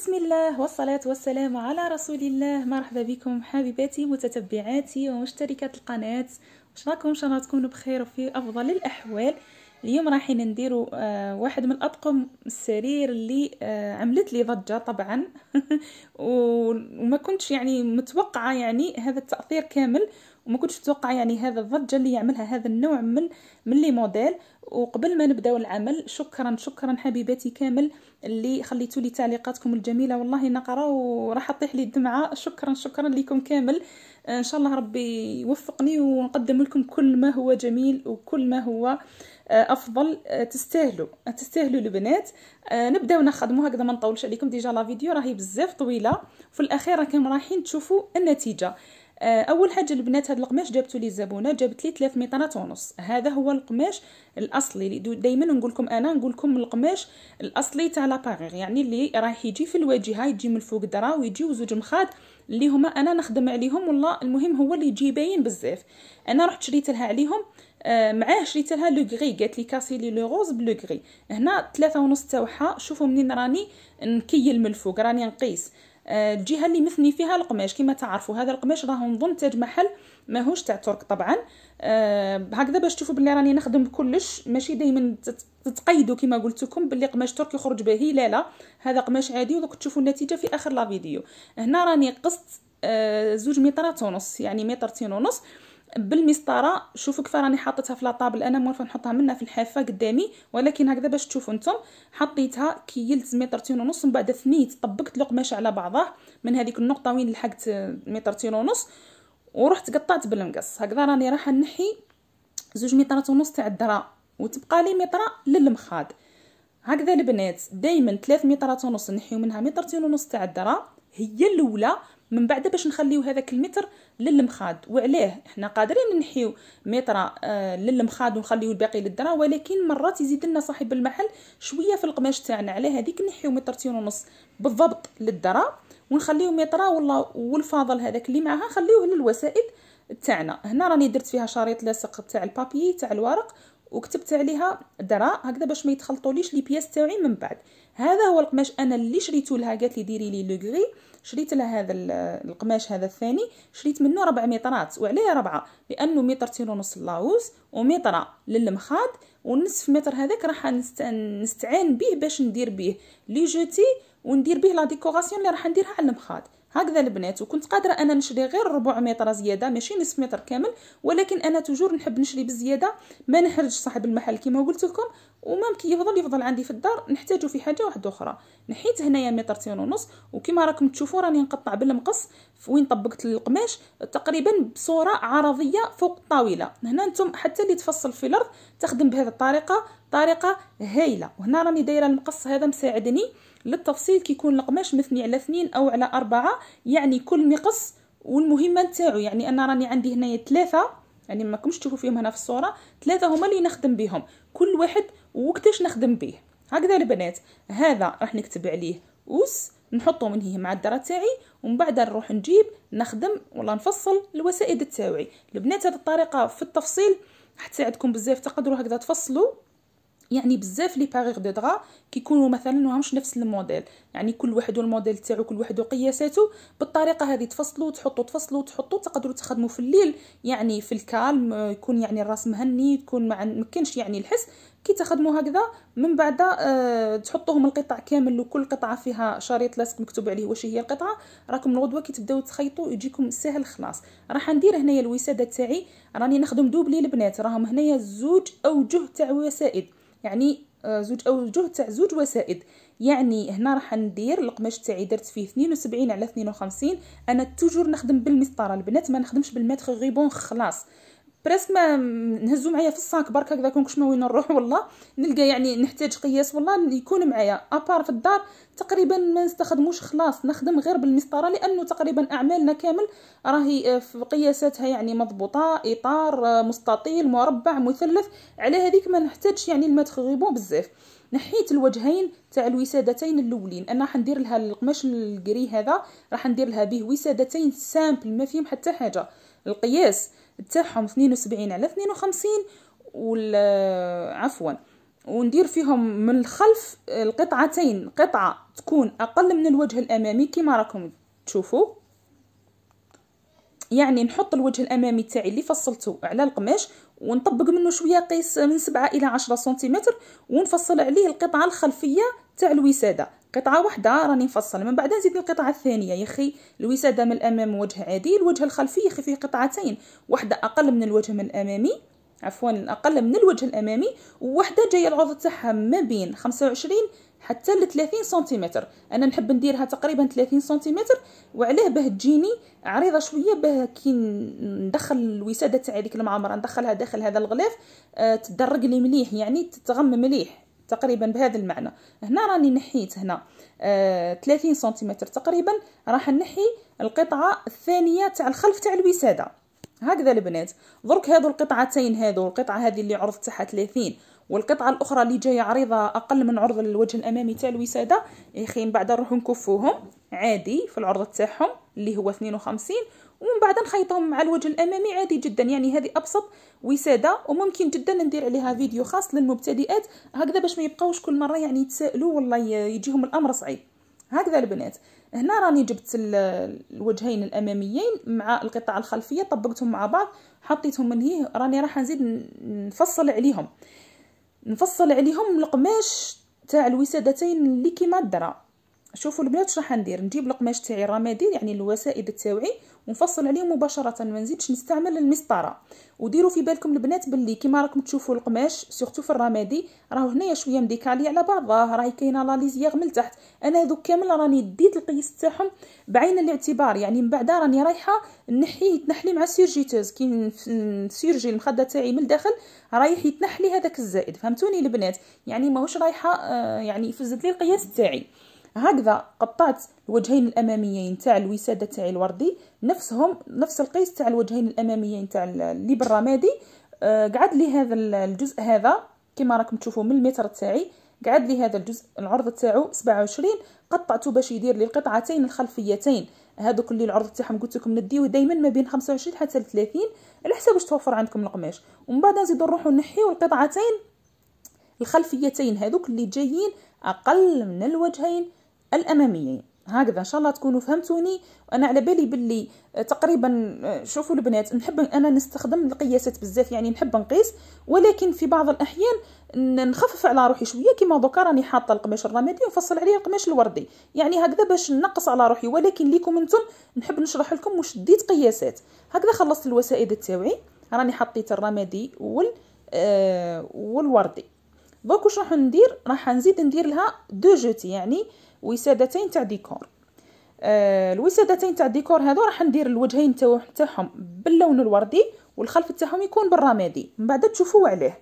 بسم الله والصلاة والسلام على رسول الله مرحبا بكم حبيباتي متتبعاتي ومشتركات القناة وشراكم راكم ان شاء الله تكونوا بخير وفي افضل الاحوال اليوم رايحين نديرو آه، واحد من الاطقم السرير اللي آه، عملت لي ضجه طبعا وما كنتش يعني متوقعه يعني هذا التاثير كامل وما كنتش متوقعه يعني هذا الضجه اللي يعملها هذا النوع من من لي موديل وقبل ما نبداو العمل شكرا شكرا حبيباتي كامل اللي خليتوا لي تعليقاتكم الجميله والله نقرا وراح اطيح لي الدمعه شكرا شكرا لكم كامل ان شاء الله ربي يوفقني ونقدم لكم كل ما هو جميل وكل ما هو افضل آه، تستاهلوا تستاهلوا البنات آه، نبداو نخدموا هكذا ما نطولش عليكم ديجا لا فيديو راهي بزاف طويله في الاخير راكم رايحين تشوفوا النتيجه آه، اول حاجه البنات هذا القماش جابته لي الزبونه جابت لي 3 مترات ونص هذا هو القماش الاصلي دائما نقول لكم انا نقول لكم القماش الاصلي تاع لاباغيغ يعني اللي راح يجي في الواجهه يجي من فوق درا ويجي وزوج مخاد اللي هما انا نخدم عليهم والله المهم هو اللي يجي باين بزاف انا رحت شريت لها عليهم آه، معاه شريت لها لو غري قالت لي كاسي لي لو روز بلو غري هنا ثلاثة ونص تاوعها شوفوا منين راني نكيل من الفوق راني نقيس آه، الجهه اللي مثني فيها القماش كما تعرفوا هذا القماش راه نظن تاج محل ماهوش تاع ترك طبعا آه، هكذا باش تشوفوا بلي راني نخدم كلش ماشي دائما تتقيدوا كما قلت لكم بلي قماش تركي يخرج به لا هذا قماش عادي ودوك تشوفوا النتيجه في اخر لا فيديو هنا راني قصت زوج مترات ونص يعني مترتين ونص بالمسطره شوفوا كيف راني حاطتها في لاطابل انا موالفه نحطها منها في الحافه قدامي ولكن هكذا باش تشوفوا انتم حطيتها كيلت مترتين ونص من بعد ثنيت طبقت لقماش على بعضه من هذيك النقطه وين لحقت مترتين ونص ورحت قطعت بالمقص هكذا راني راح نحي زوج مترات ونص تاع الدرا وتبقى لي متره للمخاد هكذا البنات دائما ثلاث مترات ونص نحيو منها مترتين ونص تاع الدرا هي الاولى من بعد باش نخليو هذاك المتر للمخاد وعلاه حنا قادرين نحيو متر آه، للمخاد ونخليو الباقي للدرا ولكن مرات يزيد لنا صاحب المحل شويه في القماش تاعنا على هذيك نحيو مترتين ونص بالضبط للدرا ونخليو متر والله والفاضل هذاك اللي معها نخليوه للوسائل تاعنا هنا راني درت فيها شريط لاصق تاع البابي تاع الورق وكتبت عليها درا هكذا باش ما يتخلطوليش لي بياس تاوعي من بعد هذا هو القماش انا اللي شريته لها قالت لي ديري لي لوغري شريت لها هذا القماش هذا الثاني شريت منه ربع مترات وعليه ربعه لانه مترتين ونص لاوس ومتر للمخاد ونصف متر هذاك راح نستعان به باش ندير به لي جوتي وندير به لا ديكوراسيون اللي راح نديرها على المخاد هكذا البنات وكنت قادره انا نشري غير ربع متر زياده ماشي نصف متر كامل ولكن انا توجور نحب نشري بزياده ما نحرج صاحب المحل كما قلت لكم ومام كيفضل يفضل عندي في الدار نحتاجو في حاجه واحده اخرى نحيت هنايا مترتين ونص وكما راكم تشوفوا راني نقطع بالمقص وين طبقت القماش تقريبا بصوره عرضيه فوق الطاوله هنا انتم حتى اللي تفصل في الارض تخدم بهذه الطريقه طريقه هايله وهنا راني دايره المقص هذا مساعدني للتفصيل كيكون القماش مثني على اثنين او على اربعة يعني كل مقص والمهمه نتاعو يعني انا راني عندي هنايا ثلاثه يعني ما كمش تشوفوا فيهم هنا في الصوره ثلاثه هما اللي نخدم بهم كل واحد وقتاش نخدم به هكذا البنات هذا راح نكتب عليه اوس نحطه من هي مع الدره تاعي ومن بعد نروح نجيب نخدم ولا نفصل الوسائد تاعي البنات هذه الطريقه في التفصيل حتساعدكم بزاف تقدروا هكذا تفصلوا يعني بزاف لي باغيغ دو دغا كيكونوا مثلا ماهمش نفس الموديل يعني كل واحد والموديل تاعو كل واحد وقياساته بالطريقه هذه تفصلوا تحطوا تفصلوا تحطوا تقدروا تخدموا في الليل يعني في الكالم آه، يكون يعني الراس مهني تكون ما مكنش يعني الحس كي تخدموا هكذا من بعد أه تحطوهم القطع كامل وكل قطعه فيها شريط لاصق مكتوب عليه واش هي القطعه راكم الغدوه كي تبداو تخيطوا يجيكم سهل خلاص راح ندير هنايا الوساده تاعي راني نخدم دوبلي البنات راهم هنايا زوج اوجه تاع وسائد يعني آه، زوج اوجه تاع زوج وسائد يعني هنا راح ندير القماش تاعي درت فيه 72 على 52 انا توجور نخدم بالمسطره البنات ما نخدمش بالمتر غيبون خلاص برس ما نهزو معايا في الصاك برك هكذا كون ما وين نروح والله نلقى يعني نحتاج قياس والله يكون معايا ابار في الدار تقريبا ما نستخدموش خلاص نخدم غير بالمسطره لانه تقريبا اعمالنا كامل راهي آه، في قياساتها يعني مضبوطه اطار آه، مستطيل مربع مثلث على هذيك ما نحتاجش يعني الماتريبون بزاف نحيت الوجهين تاع الوسادتين الاولين انا راح ندير لها القماش الكري هذا راح ندير لها به وسادتين سامبل ما فيهم حتى حاجه القياس تاعهم 72 على 52 وال عفوا وندير فيهم من الخلف القطعتين قطعة تكون أقل من الوجه الأمامي كما راكم تشوفوا يعني نحط الوجه الأمامي تاعي اللي فصلته على القماش ونطبق منه شوية قيس من سبعة إلى عشرة سنتيمتر ونفصل عليه القطعة الخلفية تاع الوسادة قطعه واحده راني نفصل من بعد نزيد القطعه الثانيه يا اخي الوساده من الامام وجه عادي الوجه الخلفي يا فيه قطعتين واحده اقل من الوجه من الامامي عفوا اقل من الوجه الامامي وواحده جايه العرض تاعها ما بين 25 حتى ل 30 سنتيمتر انا نحب نديرها تقريبا 30 سنتيمتر وعليه باه تجيني عريضه شويه باه كي ندخل الوساده تاع هذيك المعمره ندخلها داخل هذا الغلاف أه لي مليح يعني تتغم مليح تقريبا بهذا المعنى هنا راني نحيت هنا آه 30 سنتيمتر تقريبا راح نحي القطعه الثانيه تاع الخلف تاع الوساده هكذا البنات درك هذو القطعتين هذو القطعه هذه اللي عرض تاعها 30 والقطعه الاخرى اللي جايه عريضه اقل من عرض الوجه الامامي تاع الوساده يا اخي من بعد نروحو نكفوهم عادي في العرض تاعهم اللي هو 52 ومن بعد نخيطهم مع الوجه الامامي عادي جدا يعني هذه ابسط وساده وممكن جدا ندير عليها فيديو خاص للمبتدئات هكذا باش ما يبقاوش كل مره يعني يتسائلوا والله يجيهم الامر صعيب هكذا البنات هنا راني جبت الوجهين الاماميين مع القطع الخلفيه طبقتهم مع بعض حطيتهم من هي راني راح نزيد نفصل عليهم نفصل عليهم القماش تاع الوسادتين اللي كيما الدرا شوفوا البنات شنو غندير نجيب القماش تاعي الرمادي يعني الوسائد تاوعي ونفصل عليه مباشره ما نزيدش نستعمل المسطره وديروا في بالكم البنات باللي كيما راكم تشوفوا القماش سورتو في الرمادي راهو هنايا شويه مديكالي على بعضها راهي كاينه لا ليزيغ من تحت انا هذوك كامل راني ديت القياس تاعهم بعين الاعتبار يعني من بعد راني رايحه نحيه يتنحلي مع السيرجيتوز كي السيرجي المخده تاعي من الداخل رايح يتنحلي هذاك الزائد فهمتوني البنات يعني ماهوش رايحه آه، يعني يفزت لي القياس تاعي هكذا قطعت الوجهين الاماميين تاع الوساده تاعي الوردي نفسهم نفس القيس تاع الوجهين الاماميين تاع اللي بالرمادي آه، قعد لي هذا الجزء هذا كما راكم تشوفوا من المتر تاعي قعد لي هذا الجزء العرض تاعو 27 قطعته باش يدير لي القطعتين الخلفيتين هذوك اللي العرض تاعهم قلت لكم نديو دائما ما بين 25 حتى 30 على حساب واش توفر عندكم القماش ومن بعد نزيدو نروحو نحيو القطعتين الخلفيتين هذوك اللي جايين اقل من الوجهين الاماميه هكذا ان شاء الله تكونوا فهمتوني وانا على بالي باللي آه، تقريبا آه، شوفوا البنات نحب انا نستخدم القياسات بزاف يعني نحب نقيس ولكن في بعض الاحيان نخفف على روحي شويه كيما دوكا راني حاطه القماش الرمادي ونفصل عليه القماش الوردي يعني هكذا باش نقص على روحي ولكن ليكم انتم نحب نشرح لكم واش ديت قياسات هكذا خلصت الوسائد تاوعي راني حطيت الرمادي وال آه والوردي دوك واش راح ندير راح نزيد ندير لها دو جوتي يعني آه وسادتين تاع ديكور آه الوسادتين تاع ديكور هذو راح ندير الوجهين تاعهم باللون الوردي والخلف تاعهم يكون بالرمادي من بعد تشوفوا عليه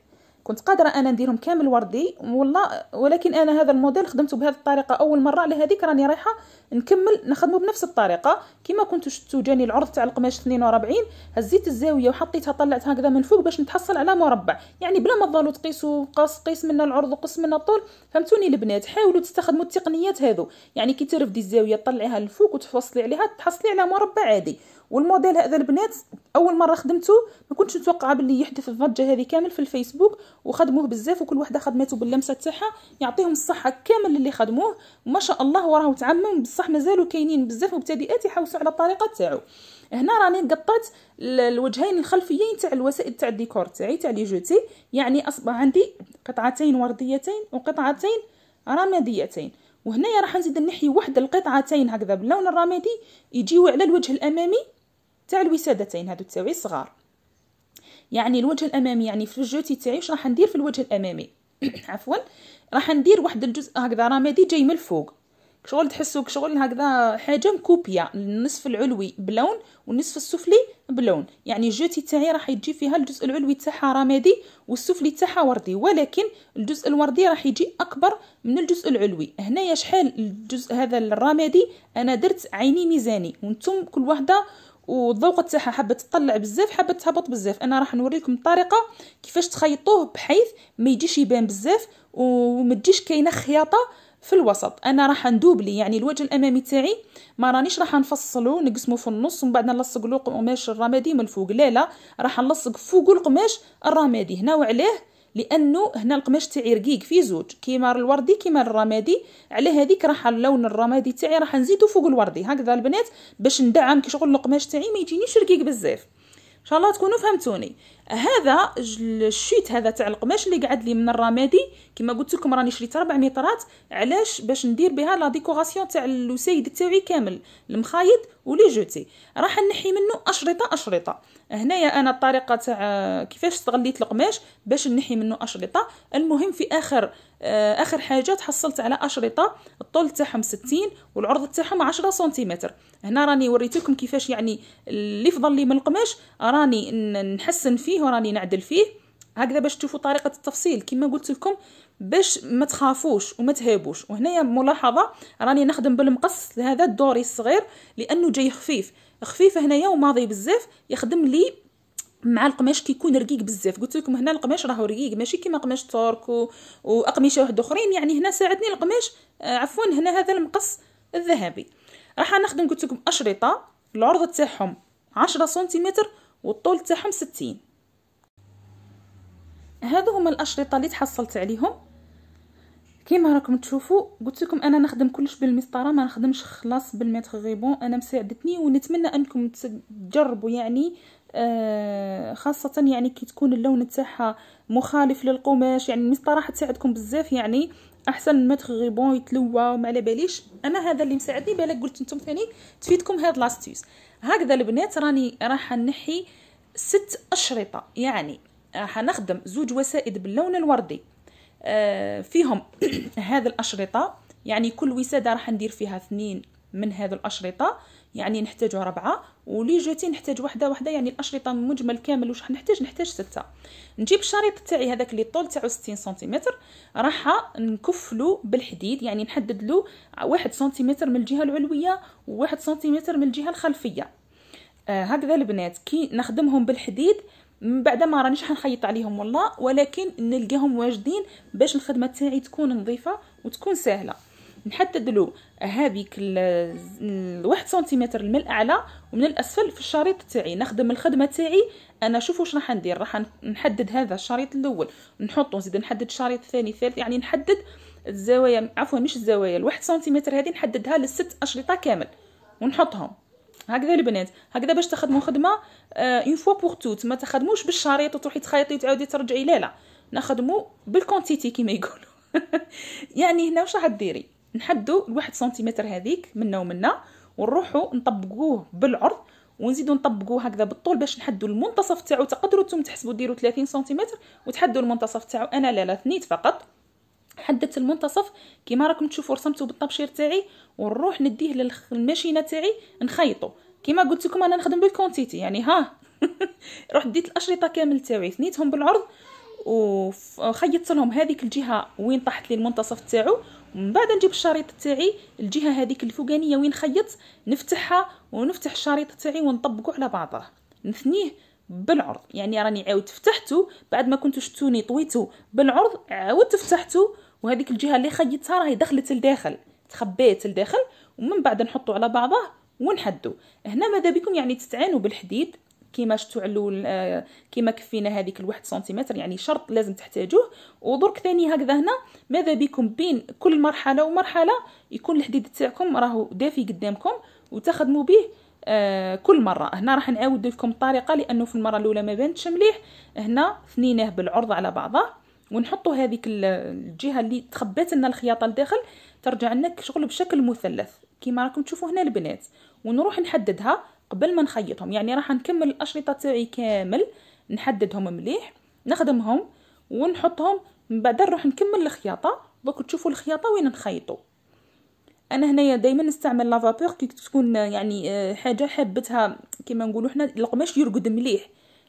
كنت قادره انا نديرهم كامل وردي والله ولكن انا هذا الموديل خدمته بهذه الطريقه اول مره لهذيك راني رايحه نكمل نخدمه بنفس الطريقه كما كنتو شفتوا جاني العرض تاع القماش 42 هزيت الزاويه وحطيتها طلعت هكذا من فوق باش نتحصل على مربع يعني بلا ما تظلوا تقيسوا قص قيس منا العرض وقس منا الطول فهمتوني البنات حاولوا تستخدموا التقنيات هذو يعني كي ترفدي الزاويه طلعيها للفوق وتفصلي عليها تحصلي على مربع عادي والموديل هذا البنات اول مره خدمته ما كنتش متوقعه باللي يحدث الضجه هذه كامل في الفيسبوك وخدموه بزاف وكل وحده خدمته باللمسه تاعها يعطيهم الصحه كامل اللي خدموه ما شاء الله وراه تعمم بصح مازالوا كاينين بزاف مبتدئات يحوسوا على الطريقه تاعو هنا راني قطعت الوجهين الخلفيين تاع الوسائل تاع الديكور تاعي تاع لي جوتي يعني اصبح عندي قطعتين ورديتين وقطعتين رماديتين وهنايا راح نزيد نحي وحده القطعتين هكذا باللون الرمادي يجيو على الوجه الامامي تاع الوسادتين هادو تاعي صغار يعني الوجه الامامي يعني في الجوتي تاعي واش راح ندير في الوجه الامامي عفوا راح ندير واحد الجزء هكذا رمادي جاي من الفوق شغل تحسوا شغل هكذا حاجه مكوبيه النصف العلوي بلون والنصف السفلي بلون يعني الجوتي تاعي راح يجي فيها الجزء العلوي تاعها رمادي والسفلي تاعها وردي ولكن الجزء الوردي راح يجي اكبر من الجزء العلوي هنايا شحال الجزء هذا الرمادي انا درت عيني ميزاني وانتم كل وحده والذوق تاعها حابه تطلع بزاف حابه تهبط بزاف انا راح نوريكم الطريقه كيفاش تخيطوه بحيث ما يجيش يبان بزاف وما تجيش كاينه خياطه في الوسط انا راح ندوبلي يعني الوجه الامامي تاعي ما رانيش راح نفصلو نقسمو في النص ومن بعد نلصق القماش الرمادي من الفوق لا لا راح نلصق فوق القماش الرمادي هنا وعليه لانه هنا القماش تاعي رقيق فيه زوج كيما الوردي كيما الرمادي على هذيك راح اللون الرمادي تاعي راح نزيدو فوق الوردي هكذا البنات باش ندعم كي شغل القماش تاعي ما يجينيش رقيق بزاف ان شاء الله تكونوا فهمتوني هذا الشيت هذا تاع القماش اللي قعد لي من الرمادي كما قلت لكم راني شريت 4 مترات علاش باش ندير بها لا ديكوراسيون تاع الوسيد تاعي كامل المخايط ولي جوتي راح نحي منه اشرطه اشرطه هنايا انا الطريقه تاع كيفاش استغليت القماش باش نحي منه اشرطه المهم في اخر آه، اخر حاجه تحصلت على اشرطه الطول تاعهم 60 والعرض تاعهم 10 سنتيمتر هنا راني لكم كيفاش يعني اللي فضل لي من القماش راني نحسن فيه فيه وراني نعدل فيه هكذا باش تشوفوا طريقه التفصيل كما قلت لكم باش ما تخافوش وما تهابوش وهنايا ملاحظه راني نخدم بالمقص هذا الدوري الصغير لانه جاي خفيف خفيف هنايا وماضي بزاف يخدم لي مع القماش كيكون رقيق بزاف قلت لكم هنا القماش راهو رقيق ماشي كيما قماش تورك و... واقمشه واحد اخرين يعني هنا ساعدني القماش آه، عفوا هنا هذا المقص الذهبي راح نخدم قلت لكم اشرطه العرض تاعهم 10 سنتيمتر والطول تاعهم 60 هادو هما الاشرطه اللي تحصلت عليهم كيما راكم تشوفوا قلت لكم انا نخدم كلش بالمسطره ما نخدمش خلاص بالميتر غيبون انا مساعدتني ونتمنى انكم تجربوا يعني آه، خاصة يعني كي تكون اللون تاعها مخالف للقماش يعني المسطره تساعدكم بزاف يعني احسن المتر غيبون يتلوى وما على باليش انا هذا اللي مساعدني بالك قلت انتم ثاني تفيدكم هاد لاستيس هكذا البنات راني راح نحي ست اشرطه يعني آه، حنخدم زوج وسائد باللون الوردي آه، فيهم هذا الأشرطة يعني كل وسادة راح ندير فيها اثنين من هذا الأشرطة يعني نحتاج ربعة ولي جوتي نحتاج وحده وحده يعني الأشرطة مجمل كامل وش نحتاج نحتاج ستة نجيب الشريط تاعي هذاك اللي طول تاعو ستين سنتيمتر راح نكفلو بالحديد يعني نحدد له واحد سنتيمتر من الجهة العلوية وواحد سنتيمتر من الجهة الخلفية آه هكذا البنات كي نخدمهم بالحديد من بعد ما رانيش حنخيط عليهم والله ولكن نلقاهم واجدين باش الخدمه تاعي تكون نظيفه وتكون سهله نحدد له هذيك الواحد سنتيمتر من الاعلى ومن الاسفل في الشريط تاعي نخدم الخدمه تاعي انا شوفوا واش راح ندير راح نحدد هذا الشريط الاول نحطه نزيد نحدد الشريط الثاني الثالث يعني نحدد الزوايا عفوا مش الزوايا الواحد سنتيمتر هذه نحددها للست اشرطه كامل ونحطهم هكذا البنات هكذا باش تخدموا خدمه اون فوا بور توت ما تخدموش بالشريط وتروحي تخيطي وتعاودي ترجعي لا لا نخدموا بالكونتيتي كما يقولوا يعني هنا واش راح ديري نحدوا الواحد سنتيمتر هذيك منا ومنا ونروحوا نطبقوه بالعرض ونزيدو نطبقوه هكذا بالطول باش نحدوا المنتصف تاعو تقدروا نتوما تحسبوا ديروا 30 سنتيمتر وتحدوا المنتصف تاعو انا لا لا ثنيت فقط حددت المنتصف كما راكم تشوفوا رسمته بالطبشير تاعي ونروح نديه للماشينه تاعي نخيطو كما قلت لكم انا نخدم بالكونتيتي يعني ها رحت ديت الاشرطه كامل تاعي ثنيتهم بالعرض وخيطت لهم هذيك الجهه وين طاحت لي المنتصف تاعو ومن بعد نجيب الشريط تاعي الجهه هذيك الفوقانيه وين خيطت نفتحها ونفتح الشريط تاعي ونطبقه على بعضه نثنيه بالعرض يعني راني عاودت فتحته بعد ما كنتو شتوني طويته بالعرض عاودت فتحته وهذيك الجهه اللي خيطتها راهي دخلت لداخل تخبيت لداخل ومن بعد نحطو على بعضه ونحدو هنا ماذا بكم يعني تستعانوا بالحديد كيما شفتوا على آه، كيما كفينا هذيك الواحد سنتيمتر يعني شرط لازم تحتاجوه ودرك ثاني هكذا هنا ماذا بكم بين كل مرحله ومرحله يكون الحديد تاعكم راهو دافي قدامكم وتخدموا به آه، كل مره هنا راح نعاود لكم الطريقه لانه في المره الاولى ما بانتش مليح هنا ثنيناه بالعرض على بعضه ونحطوا هذيك الجهه اللي تخبات لنا الخياطه لداخل ترجع لنا شغل بشكل مثلث كيما راكم تشوفوا هنا البنات ونروح نحددها قبل ما نخيطهم يعني راح نكمل الاشرطه تاعي كامل نحددهم مليح نخدمهم ونحطهم من بعد نروح نكمل الخياطه دوك تشوفوا الخياطه وين نخيطوا انا هنايا دائما نستعمل لافابور كي تكون يعني آه، حاجه حبتها كما نقولوا حنا القماش يرقد مليح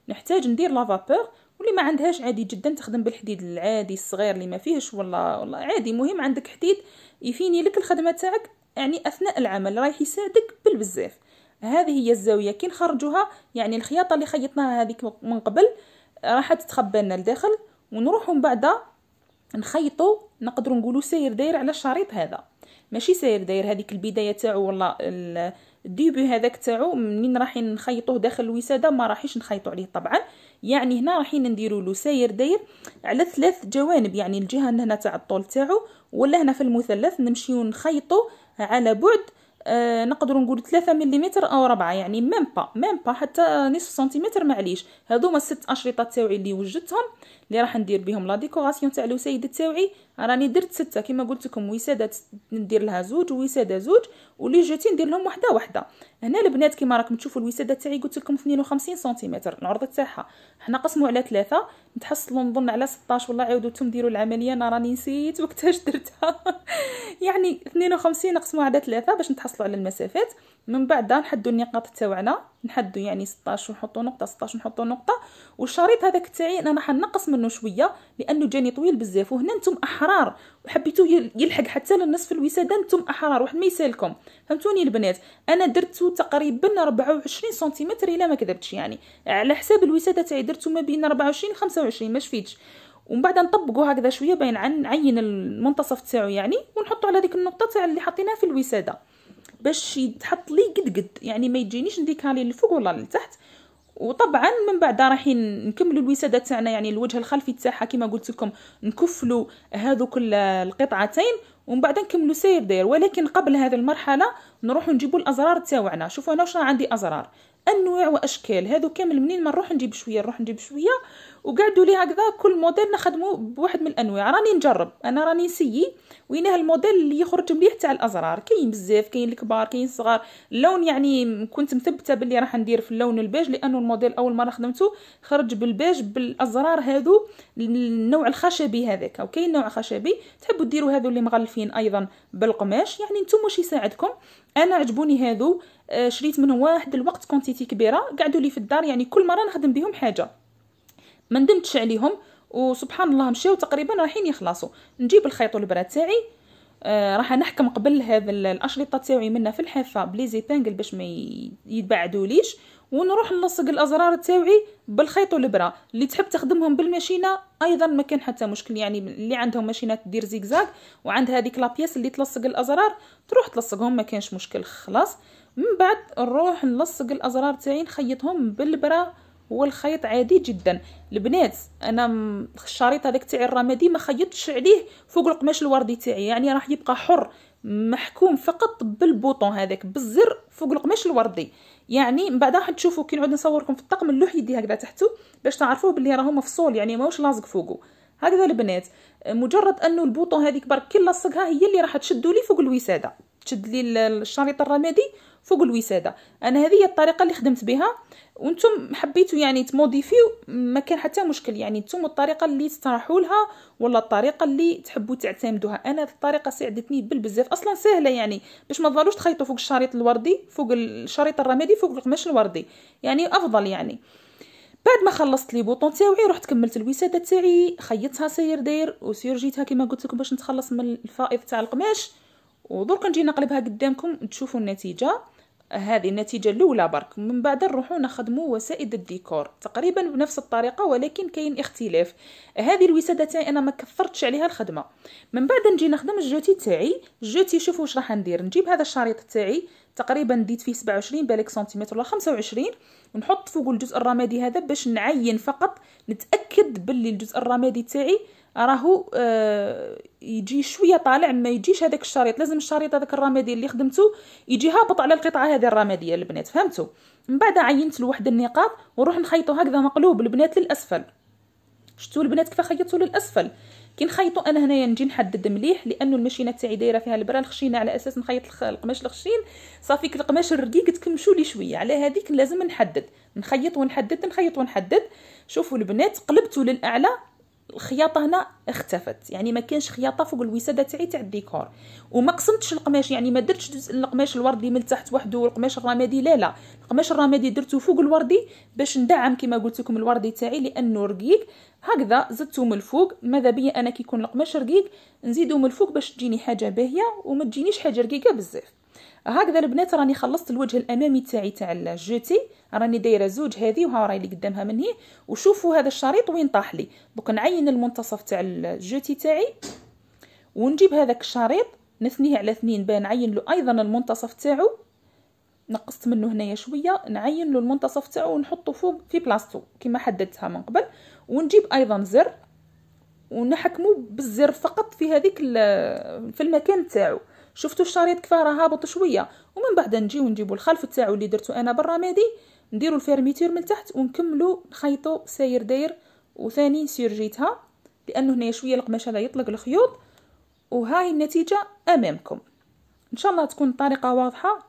نحتاج ندير لافابور واللي ما عندهاش عادي جدا تخدم بالحديد العادي الصغير اللي ما فيهش ولا والله عادي مهم عندك حديد يفيني لك الخدمه تاعك يعني اثناء العمل رايح يساعدك بالبزاف هذه هي الزاويه كي نخرجوها يعني الخياطه اللي خيطناها هذيك من قبل راح تتخبى لنا لداخل ونروحوا من بعد نخيطو نقدروا نقولوا ساير داير على الشريط هذا ماشي ساير داير هذيك البدايه تاعو والله الديبي هذاك تاعو منين راحين نخيطوه داخل الوساده ما راحيش نخيطو عليه طبعا يعني هنا راحين نديرو له ساير داير على ثلاث جوانب يعني الجهه هنا تاع الطول تاعو ولا هنا في المثلث نمشيو نخيطو على بعد آه نقدر نقول 3 ملم او 4 يعني ميم با ميم با حتى نصف سنتيمتر معليش هذوما الست اشرطه تاوعي اللي وجدتهم اللي راح ندير بهم لا ديكوراسيون تاع الوسيده تاوعي راني درت سته كما قلت لكم وساده ندير لها زوج وساده زوج ولي جوتي ندير لهم وحده وحده هنا البنات كما راكم تشوفوا الوساده تاعي قلت لكم 52 سنتيمتر العرض تاعها حنا قسموا على ثلاثه نتحصلوا نظن على 16 والله عاودوا نتوما ديروا العمليه انا راني نسيت وقتاش درتها يعني 52 نقسموها على ثلاثه باش نتحصلوا على المسافات من بعد نحدو النقاط تاعنا نحدو يعني 16 ونحطو نقطه 16 ونحطو نقطه والشريط هذاك تاعي انا راح نقص منه شويه لانه جاني طويل بزاف وهنا نتم احرار وحبيتو يلحق حتى للنصف الوساده نتم احرار واحد ما يسالكم فهمتوني البنات انا درتو تقريبا 24 سنتيمتر الا ما كذبتش يعني على حساب الوساده تاعي درتو ما بين 24 25 ما شفيتش ومن بعد نطبقو هكذا شويه باين نعين المنتصف تاعو يعني ونحطو على ديك النقطه تاع اللي حطيناها في الوساده باش يتحط لي قد قد يعني ما يجينيش نديكالي للفوق ولا للتحت وطبعا من بعد رايحين نكملوا الوساده تاعنا يعني الوجه الخلفي تاعها كما قلت لكم نكفلوا هذوك القطعتين ومن بعد نكملوا سير داير ولكن قبل هذه المرحله نروحوا نجيبوا الازرار تاعنا شوفوا انا واش عندي ازرار انواع واشكال هذو كامل منين ما نروح نجيب شويه نروح نجيب شويه وقعدوا لي هكذا كل موديل نخدمه بواحد من الانواع راني نجرب انا راني نسيي وين الموديل اللي يخرج مليح تاع الازرار كاين بزاف كاين الكبار كاين الصغار اللون يعني كنت مثبته باللي راح ندير في اللون البيج لانه الموديل اول مره خدمته خرج بالبيج بالازرار هذو النوع الخشبي هذاك وكاين نوع خشبي تحبوا ديروا هذو اللي مغلفين ايضا بالقماش يعني نتوما واش يساعدكم انا عجبوني هذو آه، شريت منهم واحد الوقت كونتيتي كبيره قعدوا لي في الدار يعني كل مره نخدم بهم حاجه ما ندمتش عليهم وسبحان الله مشاو تقريبا رايحين يخلصوا نجيب الخيط والبراد تاعي آه راح نحكم قبل هذا الاشرطه تاعي منا في الحافه بلي زيتانجل باش ما يتبعدوليش ونروح نلصق الازرار تاعي بالخيط والبره اللي تحب تخدمهم بالماشينه ايضا ما كان حتى مشكل يعني اللي عندهم ماشينات دير زيكزاك وعند هذيك لابياس اللي تلصق الازرار تروح تلصقهم ما كانش مشكل خلاص من بعد نروح نلصق الازرار تاعي نخيطهم بالبره هو الخيط عادي جدا البنات انا الشريط هذاك تاع الرمادي ما خيطتش عليه فوق القماش الوردي تاعي يعني راح يبقى حر محكوم فقط بالبوطون هذاك بالزر فوق القماش الوردي يعني من بعد راح تشوفوا كي نعود نصوركم في الطقم نلوح يدي هكذا تحته باش تعرفوه بلي راهو مفصول يعني ماهوش لاصق فوقه هكذا البنات مجرد انه البوطون هذيك برك كي لصقها هي اللي راح تشدوا لي فوق الوساده تشد لي الشريط الرمادي فوق الوساده انا هذه هي الطريقه اللي خدمت بها وانتم حبيتوا يعني تموديفيو ما كان حتى مشكل يعني نتوما الطريقه اللي تطرحوا لها ولا الطريقه اللي تحبوا تعتمدوها انا الطريقه ساعدتني بالبزاف اصلا سهله يعني باش ما تظلوش تخيطوا فوق الشريط الوردي فوق الشريط الرمادي فوق القماش الوردي يعني افضل يعني بعد ما خلصت لي بوطون تاوعي رحت كملت الوساده تاعي خيطتها سير داير وسير جيتها كما قلت لكم باش نتخلص من الفائض تاع القماش ودرك نجي نقلبها قدامكم تشوفوا النتيجه هذه النتيجه الاولى برك من بعد نروحو نخدمو وسائد الديكور تقريبا بنفس الطريقه ولكن كاين اختلاف هذه الوساده تاعي انا ما كثرتش عليها الخدمه من بعد نجي نخدم الجوتي تاعي الجوتي شوفوا واش راح ندير نجيب هذا الشريط تاعي تقريبا ديت فيه 27 بالك سنتيمتر ولا 25 ونحط فوق الجزء الرمادي هذا باش نعين فقط نتاكد باللي الجزء الرمادي تاعي راهو آه، يجي شويه طالع ما يجيش هذاك الشريط لازم الشريط هذاك الرمادي اللي خدمته يجي هابط على القطعه هذه الرماديه البنات فهمتوا من بعد عينت لواحد النقاط ونروح نخيطو هكذا مقلوب البنات للاسفل شفتوا البنات كيف خيطتو للاسفل كي نخيطو انا هنايا نجي نحدد مليح لانه الماشينه تاعي دايره فيها البره الخشينه على اساس نخيط القماش الخشين صافي القماش الرقيق تكمشوا لي شويه على هذيك لازم نحدد نخيط ونحدد نخيط ونحدد شوفوا البنات قلبتو للاعلى الخياطه هنا اختفت يعني ما كانش خياطه فوق الوساده تاعي تاع الديكور وما قسمتش القماش يعني ما درتش القماش الوردي من تحت وحده والقماش الرمادي لا لا القماش الرمادي درته فوق الوردي باش ندعم كما قلت لكم الوردي تاعي لانه رقيق هكذا زدته من الفوق ماذا بيا انا كيكون القماش رقيق نزيدو من الفوق باش تجيني حاجه باهيه وما تجينيش حاجه رقيقه بزاف هكذا البنات راني خلصت الوجه الامامي تاعي تاع الجوتي راني دايره زوج هذه وها راهي اللي قدامها من هي وشوفوا هذا الشريط وين طاح لي دوك نعين المنتصف تاع الجوتي تاعي ونجيب هذاك الشريط نثنيه على اثنين باه نعين له ايضا المنتصف تاعو نقصت منه هنايا شويه نعين له المنتصف تاعو ونحطه فوق في بلاصتو كما حددتها من قبل ونجيب ايضا زر ونحكمو بالزر فقط في هذيك في المكان تاعو شفتوا الشريط كيفاه راه هابط شويه ومن بعد نجيو نجيبوا الخلف تاعو اللي درتو انا بالرمادي نديروا الفيرميتور من تحت ونكملوا نخيطوا ساير داير وثاني نسير جيتها لانه هنايا شويه القماشه لا يطلق الخيوط هي النتيجه امامكم ان شاء الله تكون الطريقه واضحه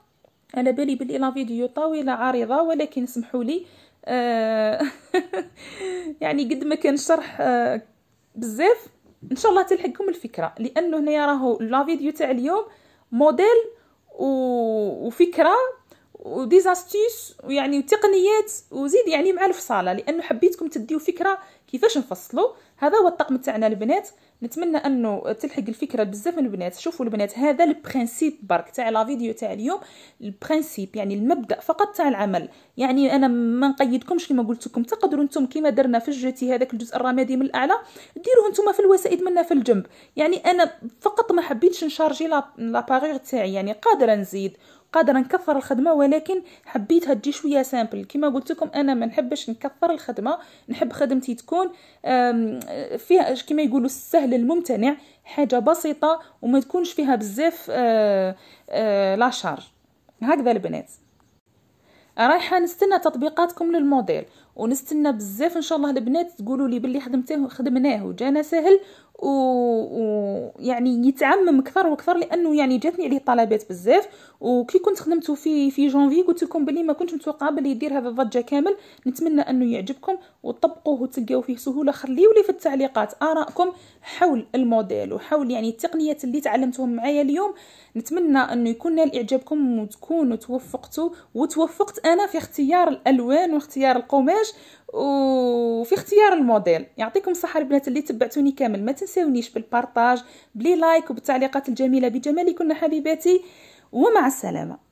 على بالي بلي لا فيديو طويله عريضه ولكن اسمحوا لي آه يعني قد ما كان شرح آه بزاف ان شاء الله تلحقكم الفكره لانه هنايا راهو لا فيديو تاع اليوم موديل وفكره ودي زاستيس ويعني وتقنيات وزيد يعني مع الفصاله لانه حبيتكم تديو فكره كيفاش نفصلوا هذا هو الطقم تاعنا البنات نتمنى انه تلحق الفكره بزاف من البنات شوفوا البنات هذا البرينسيپ برك تاع لا فيديو تاع اليوم البرينسيپ يعني المبدا فقط تاع العمل يعني انا ما نقيدكمش كما قلت لكم تقدروا انتم كما درنا في الجتي هذاك الجزء الرمادي من الاعلى ديروه انتم في الوسائد منا في الجنب يعني انا فقط ما حبيتش نشارجي لاباريغ تاعي يعني قادره نزيد قادرة نكفر الخدمة ولكن حبيتها تجي شوية سامبل كما قلت لكم أنا ما نحبش نكفر الخدمة نحب خدمتي تكون فيها كما يقولوا السهل الممتنع حاجة بسيطة وما تكونش فيها بزاف آه، آه، لا هكذا البنات رايحه نستنى تطبيقاتكم للموديل ونستنى بزاف ان شاء الله البنات تقولوا لي باللي خدمته خدمناه وجانا سهل ويعني و... يعني يتعمم اكثر واكثر لانه يعني جاتني عليه طلبات بزاف وكي كنت خدمته في في جونفي قلت لكم بلي ما كنتش متوقعه باللي يدير هذا الضجه كامل نتمنى انه يعجبكم وتطبقوه وتلقاو فيه سهوله خليوا لي في التعليقات ارائكم حول الموديل وحول يعني التقنيات اللي تعلمتهم معايا اليوم نتمنى انه يكون نال اعجابكم وتكونوا توفقتوا وتوفقت انا في اختيار الالوان واختيار القماش الزجاج وفي اختيار الموديل يعطيكم الصحه البنات اللي تبعتوني كامل ما تنساونيش بالبارطاج بلي لايك وبالتعليقات الجميله بجمالكن حبيباتي ومع السلامه